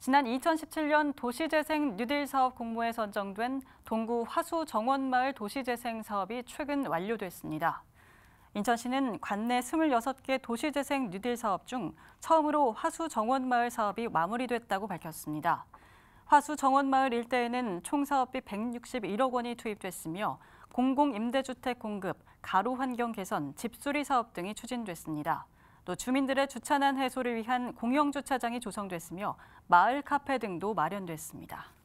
지난 2017년 도시재생 뉴딜 사업 공모에 선정된 동구 화수 정원마을 도시재생 사업이 최근 완료됐습니다. 인천시는 관내 26개 도시재생 뉴딜 사업 중 처음으로 화수 정원마을 사업이 마무리됐다고 밝혔습니다. 화수 정원마을 일대에는 총 사업비 161억 원이 투입됐으며 공공임대주택 공급, 가로 환경 개선, 집수리 사업 등이 추진됐습니다. 또 주민들의 주차난 해소를 위한 공영 주차장이 조성됐으며 마을 카페 등도 마련됐습니다.